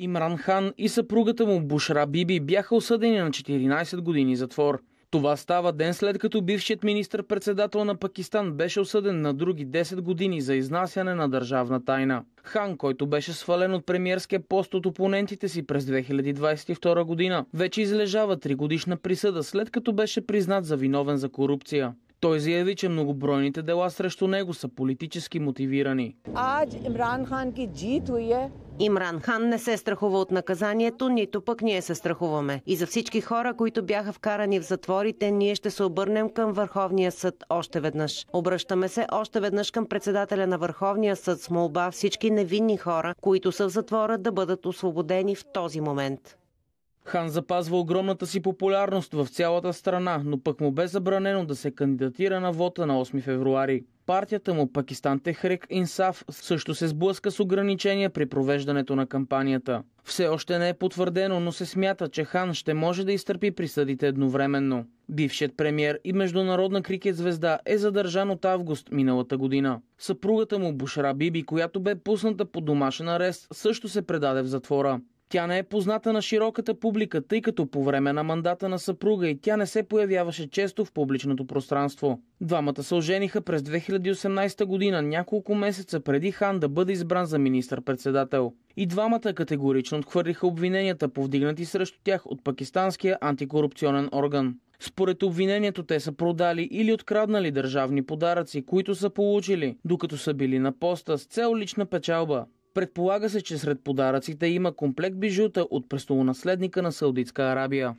Имран Хан и съпругата му Бушра Биби бяха осъдени на 14 години затвор. Това става ден след като бившият министр-председател на Пакистан беше осъден на други 10 години за изнасяне на държавна тайна. Хан, който беше свален от премиерския пост от опонентите си през 2022 година, вече излежава 3 годишна присъда след като беше признат за виновен за корупция. Той заяви, че многобройните дела срещу него са политически мотивирани. Аз Имран Хан ки джит хуи е Имран Хан не се е страхува от наказанието, нито пък ние се страхуваме. И за всички хора, които бяха вкарани в затворите, ние ще се обърнем към Върховния съд още веднъж. Обръщаме се още веднъж към председателя на Върховния съд с молба всички невинни хора, които са в затвора, да бъдат освободени в този момент. Хан запазва огромната си популярност в цялата страна, но пък му бе забранено да се кандидатира на вота на 8 февруари. Партията му Пакистан Техрек Инсаф също се сблъска с ограничения при провеждането на кампанията. Все още не е потвърдено, но се смята, че Хан ще може да изтърпи присъдите едновременно. Бившият премьер и международна крикет звезда е задържан от август миналата година. Съпругата му Бушара Биби, която бе пусната под домашен арест, също се предаде в затвора. Тя не е позната на широката публика, тъй като по време на мандата на съпруга и тя не се появяваше често в публичното пространство. Двамата се ожениха през 2018 година, няколко месеца преди Хан да бъде избран за министър-председател. И двамата категорично отхвърлиха обвиненията, повдигнати срещу тях от пакистанския антикорупционен орган. Според обвинението те са продали или откраднали държавни подаръци, които са получили, докато са били на поста с цел лична печалба. Предполага се, че сред подаръците има комплект бижута от престолонаследника на Саудитска Арабия.